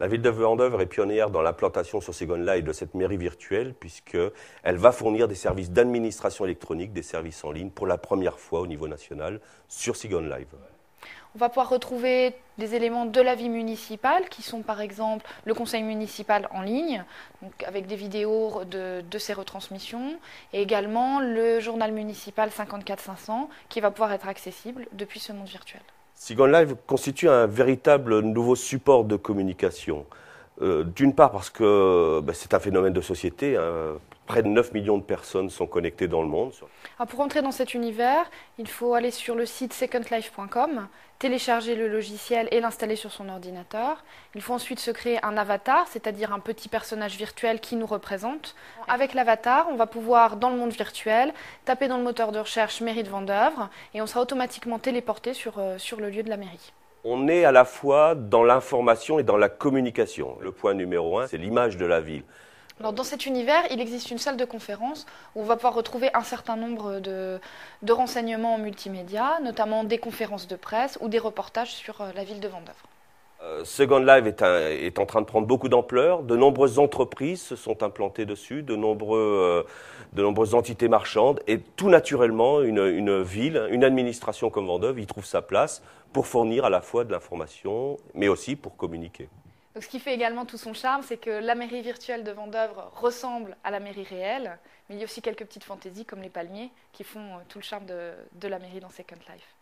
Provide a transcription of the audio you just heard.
La ville de Vendeuvre est pionnière dans l'implantation sur Sigon Live de cette mairie virtuelle, puisqu'elle va fournir des services d'administration électronique, des services en ligne, pour la première fois au niveau national sur Sigon Live. On va pouvoir retrouver des éléments de la vie municipale qui sont par exemple le conseil municipal en ligne, avec des vidéos de, ses retransmissions, et également le journal municipal 54500 qui va pouvoir être accessible depuis ce monde virtuel. Sigon Live constitue un véritable nouveau support de communication. Euh, d'une part parce que ben, c'est un phénomène de société, hein, Près de 9 millions de personnes sont connectées dans le monde. Ah, pour entrer dans cet univers, il faut aller sur le site secondlife.com, télécharger le logiciel et l'installer sur son ordinateur. Il faut ensuite se créer un avatar, c'est-à-dire un petit personnage virtuel qui nous représente. Avec l'avatar, on va pouvoir, dans le monde virtuel, taper dans le moteur de recherche mairie de Vendeuvre et on sera automatiquement téléporté sur, euh, sur le lieu de la mairie. On est à la fois dans l'information et dans la communication. Le point numéro un, c'est l'image de la ville dans cet univers, il existe une salle de conférence où on va pouvoir retrouver un certain nombre de, renseignements en multimédia, notamment des conférences de presse ou des reportages sur euh, la ville de Vendœuvre. Euh, Second Life est, en train de prendre beaucoup d'ampleur. De nombreuses entreprises se sont implantées dessus, de, euh, nombreuses entités marchandes. Et tout naturellement, une, ville, une administration comme Vendeuve y trouve sa place pour fournir à la fois de l'information, mais aussi pour communiquer ce qui fait également tout son charme, c'est que la mairie virtuelle de Vendœuvre ressemble à la mairie réelle, mais il y a aussi quelques petites fantaisies comme les palmiers qui font euh, tout le charme de la mairie dans Second Life.